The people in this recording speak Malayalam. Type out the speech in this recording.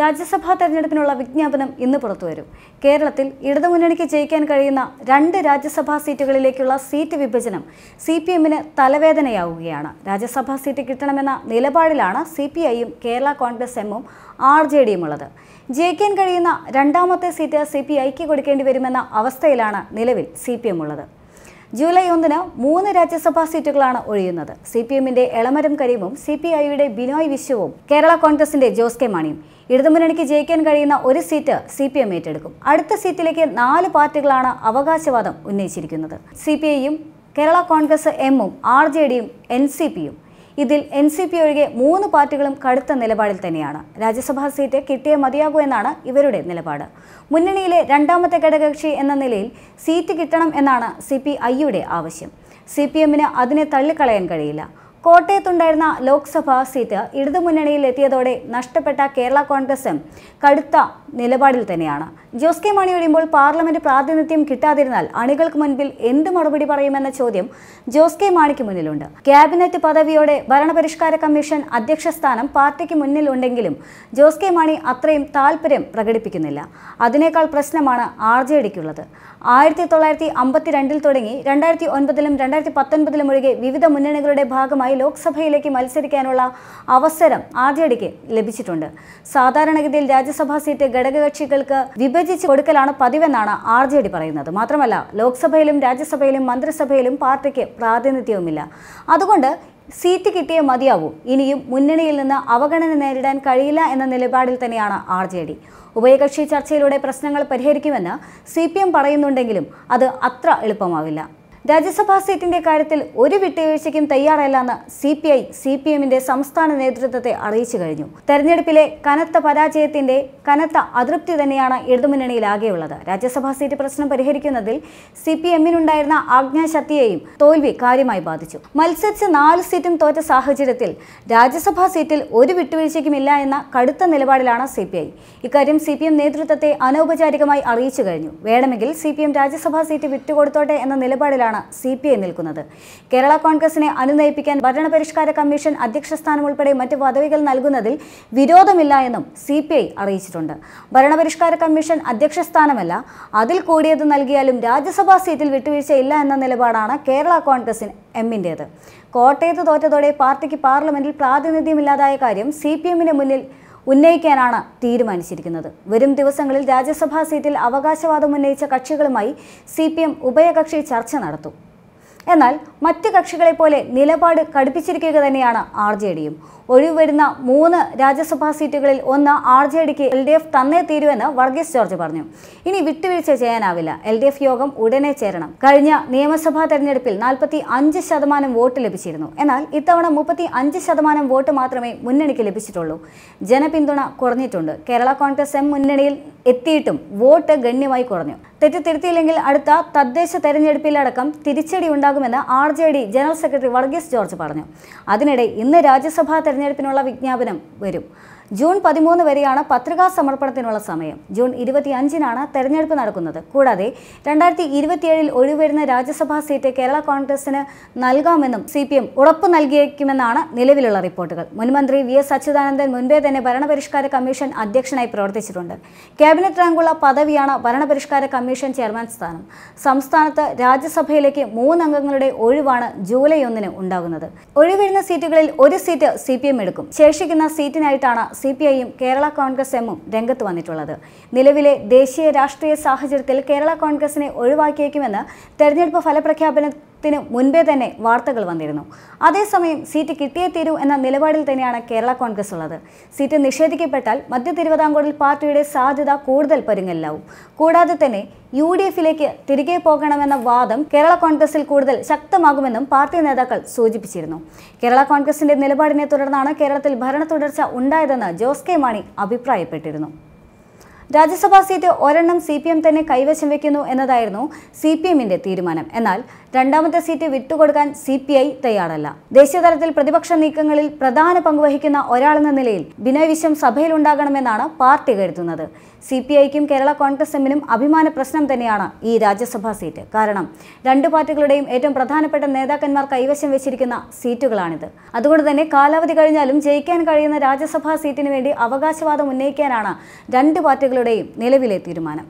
രാജ്യസഭാ തെരഞ്ഞെടുപ്പിനുള്ള വിജ്ഞാപനം ഇന്ന് പുറത്തുവരും കേരളത്തിൽ ഇടതുമുന്നണിക്ക് ജയിക്കാൻ കഴിയുന്ന രണ്ട് രാജ്യസഭാ സീറ്റുകളിലേക്കുള്ള സീറ്റ് വിഭജനം സി പി എമ്മിന് തലവേദനയാവുകയാണ് രാജ്യസഭാ സീറ്റ് കിട്ടണമെന്ന നിലപാടിലാണ് സി പി ഐയും കേരള കോൺഗ്രസ് എമ്മും ആർ ജെ ഡിയും ഉള്ളത് ജയിക്കാൻ കഴിയുന്ന രണ്ടാമത്തെ സീറ്റ് സി പി ഐക്ക് കൊടുക്കേണ്ടി വരുമെന്ന അവസ്ഥയിലാണ് നിലവിൽ സി പി എം ഉള്ളത് ജൂലൈ ഒന്നിന് മൂന്ന് രാജ്യസഭാ സീറ്റുകളാണ് ഒഴിയുന്നത് സി പി എമ്മിന്റെ എളമരം കരീമും സി പി ഐയുടെ ബിനോയ് വിശ്വവും കേരള കോൺഗ്രസിന്റെ ജോസ് കെ മാണിയും ഇടതുമുന്നണിക്ക് ജയിക്കാൻ കഴിയുന്ന ഒരു സീറ്റ് സി പി എം ഏറ്റെടുക്കും അടുത്ത സീറ്റിലേക്ക് നാല് പാർട്ടികളാണ് അവകാശവാദം ഉന്നയിച്ചിരിക്കുന്നത് സി പി ഐയും കേരള കോൺഗ്രസ് എമ്മും ആർ ജെ ഡിയും എൻ സി പിയും ഇതിൽ എൻ സി പി ഒഴികെ മൂന്ന് പാർട്ടികളും കടുത്ത നിലപാടിൽ തന്നെയാണ് രാജ്യസഭാ സീറ്റ് കിട്ടിയേ മതിയാകൂ എന്നാണ് ഇവരുടെ നിലപാട് മുന്നണിയിലെ രണ്ടാമത്തെ ഘടകകക്ഷി എന്ന നിലയിൽ സീറ്റ് കിട്ടണം എന്നാണ് സി പി ഐയുടെ ആവശ്യം സി പി എമ്മിന് അതിനെ തള്ളിക്കളയാൻ കഴിയില്ല കോട്ടയത്തുണ്ടായിരുന്ന ലോക്സഭാ സീറ്റ് ഇടതുമുന്നണിയിൽ എത്തിയതോടെ നഷ്ടപ്പെട്ട കേരള കോൺഗ്രസും കടുത്ത നിലപാടിൽ തന്നെയാണ് ജോസ് കെ മാണി ഒഴിയുമ്പോൾ പാർലമെന്റ് പ്രാതിനിധ്യം കിട്ടാതിരുന്നാൽ അണികൾക്ക് മുൻപിൽ എന്ത് മറുപടി പറയുമെന്ന ചോദ്യം ജോസ് കെ മാണിക്ക് മുന്നിലുണ്ട് ക്യാബിനറ്റ് പദവിയോടെ ഭരണപരിഷ്കാര കമ്മീഷൻ അധ്യക്ഷ സ്ഥാനം പാർട്ടിക്ക് മുന്നിലുണ്ടെങ്കിലും ജോസ് കെ മാണി അത്രയും താല്പര്യം പ്രകടിപ്പിക്കുന്നില്ല അതിനേക്കാൾ പ്രശ്നമാണ് ആർ ജെ ഡിക്കുള്ളത് ആയിരത്തി തൊള്ളായിരത്തി അമ്പത്തിരണ്ടിൽ തുടങ്ങി രണ്ടായിരത്തി ഒൻപതിലും രണ്ടായിരത്തി പത്തൊൻപതിലും ഒഴികെ വിവിധ മുന്നണികളുടെ ഭാഗമായി സ്ഥാനാർത്ഥികളായി ലോക്സഭയിലേക്ക് മത്സരിക്കാനുള്ള അവസരം ആർജെഡിക്ക് ലഭിച്ചിട്ടുണ്ട് സാധാരണഗതിയിൽ രാജ്യസഭാ സീറ്റ് ഘടകകക്ഷികൾക്ക് വിഭജിച്ച് കൊടുക്കലാണ് പതിവെന്നാണ് ആർ ജെ ഡി പറയുന്നത് മാത്രമല്ല ലോക്സഭയിലും രാജ്യസഭയിലും മന്ത്രിസഭയിലും പാർട്ടിക്ക് പ്രാതിനിധ്യവുമില്ല അതുകൊണ്ട് സീറ്റ് കിട്ടിയേ മതിയാവൂ ഇനിയും മുന്നണിയിൽ നിന്ന് അവഗണന നേരിടാൻ കഴിയില്ല എന്ന നിലപാടിൽ തന്നെയാണ് ആർ ജെ ഡി ഉഭയകക്ഷി ചർച്ചയിലൂടെ പ്രശ്നങ്ങൾ പരിഹരിക്കുമെന്ന് സി പി എം പറയുന്നുണ്ടെങ്കിലും അത് അത്ര എളുപ്പമാവില്ല രാജ്യസഭാ സീറ്റിന്റെ കാര്യത്തിൽ ഒരു വിട്ടുവീഴ്ചയ്ക്കും തയ്യാറല്ലെന്ന് C P I C P എമ്മിന്റെ സംസ്ഥാന നേതൃത്വത്തെ അറിയിച്ചു കഴിഞ്ഞു തെരഞ്ഞെടുപ്പിലെ കനത്ത പരാജയത്തിന്റെ കനത്ത അതൃപ്തി തന്നെയാണ് ഇടതുമുന്നണിയിലാകെയുള്ളത് രാജ്യസഭാ സീറ്റ് പ്രശ്നം പരിഹരിക്കുന്നതിൽ സി പി എമ്മിനുണ്ടായിരുന്ന ആജ്ഞാശക്തിയെയും തോൽവി കാര്യമായി ബാധിച്ചു മത്സരിച്ച് നാല് സീറ്റും തോറ്റ സാഹചര്യത്തിൽ രാജ്യസഭാ സീറ്റിൽ ഒരു വിട്ടുവീഴ്ചയ്ക്കുമില്ല എന്ന കടുത്ത നിലപാടിലാണ് സി പി ഐ ഇക്കാര്യം സി പി എം നേതൃത്വത്തെ അനൗപചാരികമായി അറിയിച്ചു കഴിഞ്ഞു വേണമെങ്കിൽ C P M Rajya Sabha seat വിട്ടുകൊടുത്തോട്ടെ എന്ന നിലപാടിലാണ് മുന്നിലാണ് സി പി ഐ നിൽക്കുന്നത് കേരള കോൺഗ്രസിനെ അനുനയിപ്പിക്കാൻ ഭരണപരിഷ്കാര കമ്മീഷൻ അധ്യക്ഷ സ്ഥാനം ഉൾപ്പെടെ മറ്റ് പദവികൾ നൽകുന്നതിൽ വിരോധമില്ല എന്നും സി പി ഐ അറിയിച്ചിട്ടുണ്ട് ഭരണപരിഷ്കാര കമ്മീഷൻ അധ്യക്ഷ സ്ഥാനമല്ല അതിൽ കൂടിയത് നൽകിയാലും രാജ്യസഭാ സീറ്റിൽ വിട്ടുവീഴ്ച ഇല്ല എന്ന നിലപാടാണ് കേരള കോൺഗ്രസിന് എമ്മിൻ്റേത് കോട്ടയത്ത് തോറ്റതോടെ പാർട്ടിക്ക് പാർലമെന്റിൽ പ്രാതിനിധ്യമില്ലാതായ കാര്യം സി പി എമ്മിന് മുന്നിൽ ഉന്നയിക്കാനാണ് തീരുമാനിച്ചിരിക്കുന്നത് വരും ദിവസങ്ങളിൽ രാജ്യസഭാ സീറ്റിൽ അവകാശവാദം ഉന്നയിച്ച കക്ഷികളുമായി സി ഉഭയകക്ഷി ചർച്ച നടത്തും എന്നാൽ മറ്റ് പോലെ നിലപാട് കടുപ്പിച്ചിരിക്കുക തന്നെയാണ് ആർ ജെ ഡിയും ഒഴിവ് വരുന്ന മൂന്ന് രാജ്യസഭാ സീറ്റുകളിൽ ഒന്ന് ആർ ജെ ഡിക്ക് എൽ ഡി എഫ് തന്നേ തീരുവെന്ന് വർഗീസ് ജോർജ് പറഞ്ഞു ഇനി വിട്ടുവീഴ്ച ചെയ്യാനാവില്ല എൽ ഡി എഫ് യോഗം ഉടനെ ചേരണം കഴിഞ്ഞ നിയമസഭാ തെരഞ്ഞെടുപ്പിൽ നാൽപ്പത്തി അഞ്ച് ശതമാനം വോട്ട് ലഭിച്ചിരുന്നു എന്നാൽ ഇത്തവണ മുപ്പത്തി അഞ്ച് ശതമാനം വോട്ട് മാത്രമേ മുന്നണിക്ക് ലഭിച്ചിട്ടുള്ളൂ ജനപിന്തുണ കുറഞ്ഞിട്ടുണ്ട് കേരള കോൺഗ്രസ് എം മുന്നണിയിൽ എത്തിയിട്ടും വോട്ട് ഗണ്യമായി കുറഞ്ഞു തെറ്റ് തിരുത്തിയില്ലെങ്കിൽ അടുത്ത തദ്ദേശ തെരഞ്ഞെടുപ്പിലടക്കം തിരിച്ചടി ഉണ്ടാകും ഉണ്ടാകുമെന്ന് R J D general secretary Varghese George പറഞ്ഞു അതിനിടെ ഇന്ന് രാജ്യസഭാ തെരഞ്ഞെടുപ്പിനുള്ള വിജ്ഞാപനം വരും ജൂൺ പതിമൂന്ന് വരെയാണ് പത്രികാ സമർപ്പണത്തിനുള്ള സമയം ജൂൺ അഞ്ചിനാണ് തെരഞ്ഞെടുപ്പ് നടക്കുന്നത് കൂടാതെ രണ്ടായിരത്തി ഇരുപത്തിയേഴിൽ ഒഴിവരുന്ന രാജ്യസഭാ സീറ്റ് കേരള കോൺഗ്രസിന് നൽകാമെന്നും സി പി എം ഉറപ്പു നൽകിയേക്കുമെന്നാണ് നിലവിലുള്ള റിപ്പോർട്ടുകൾ മുൻമന്ത്രി വി എസ് അച്യുതാനന്ദൻ മുൻപേ തന്നെ ഭരണപരിഷ്കാര കമ്മീഷൻ അധ്യക്ഷനായി പ്രവർത്തിച്ചിട്ടുണ്ട് ക്യാബിനറ്റ് റാങ്കുള്ള പദവിയാണ് ഭരണപരിഷ്കാര കമ്മീഷൻ ചെയർമാൻ സ്ഥാനം സംസ്ഥാനത്ത് രാജ്യസഭയിലേക്ക് മൂന്നംഗങ്ങളുടെ ഒഴിവാണ് ജൂലൈ ഒന്നിന് ഉണ്ടാകുന്നത് ഒഴിവരുന്ന സീറ്റുകളിൽ ഒരു സീറ്റ് സി എടുക്കും ശേഷിക്കുന്ന സീറ്റിനായിട്ടാണ് സി പി ഐയും കേരള കോൺഗ്രസ് എമ്മും രംഗത്ത് വന്നിട്ടുള്ളത് നിലവിലെ ദേശീയ രാഷ്ട്രീയ സാഹചര്യത്തിൽ കേരള കോൺഗ്രസിനെ ഒഴിവാക്കിയേക്കുമെന്ന് തെരഞ്ഞെടുപ്പ് ഫലപ്രഖ്യാപന ത്തിന് മുൻപേ തന്നെ വാർത്തകൾ വന്നിരുന്നു അതേസമയം സീറ്റ് കിട്ടിയേ തീരൂ എന്ന നിലപാടിൽ തന്നെയാണ് കേരള കോൺഗ്രസ് ഉള്ളത് സീറ്റ് നിഷേധിക്കപ്പെട്ടാൽ മധ്യ തിരുവിതാംകൂറിൽ പാർട്ടിയുടെ സാധ്യത കൂടുതൽ പരുങ്ങലിലാവും കൂടാതെ തന്നെ യു ഡി എഫിലേക്ക് തിരികെ പോകണമെന്ന വാദം കേരള കോൺഗ്രസിൽ കൂടുതൽ ശക്തമാകുമെന്നും പാർട്ടി നേതാക്കൾ സൂചിപ്പിച്ചിരുന്നു കേരള കോൺഗ്രസിന്റെ നിലപാടിനെ തുടർന്നാണ് കേരളത്തിൽ ഭരണ തുടർച്ച ഉണ്ടായതെന്ന് ജോസ് കെ മാണി അഭിപ്രായപ്പെട്ടിരുന്നു രാജ്യസഭാ സീറ്റ് ഒരെണ്ണം സി പി എം തന്നെ കൈവശം വെക്കുന്നു എന്നതായിരുന്നു സി പി എമ്മിന്റെ തീരുമാനം എന്നാൽ രണ്ടാമത്തെ സീറ്റ് വിട്ടുകൊടുക്കാൻ സി പി ഐ തയ്യാറല്ല ദേശീയതലത്തിൽ പ്രതിപക്ഷ നീക്കങ്ങളിൽ പ്രധാന പങ്കുവഹിക്കുന്ന ഒരാളെന്ന നിലയിൽ ബിനോയ് വിശ്വം സഭയിലുണ്ടാകണമെന്നാണ് പാർട്ടി കരുതുന്നത് സി പി ഐക്കും കേരള കോൺഗ്രസ് എമ്മിനും അഭിമാന പ്രശ്നം തന്നെയാണ് ഈ രാജ്യസഭാ സീറ്റ് കാരണം രണ്ട് പാർട്ടികളുടെയും ഏറ്റവും പ്രധാനപ്പെട്ട നേതാക്കന്മാർ കൈവശം വെച്ചിരിക്കുന്ന സീറ്റുകളാണിത് അതുകൊണ്ട് തന്നെ കാലാവധി കഴിഞ്ഞാലും ജയിക്കാൻ കഴിയുന്ന രാജ്യസഭാ സീറ്റിന് വേണ്ടി അവകാശവാദം ഉന്നയിക്കാനാണ് രണ്ട് പാർട്ടികളുടെ മന്ത്രിസഭയുടെയും നിലവിലെ തീരുമാനം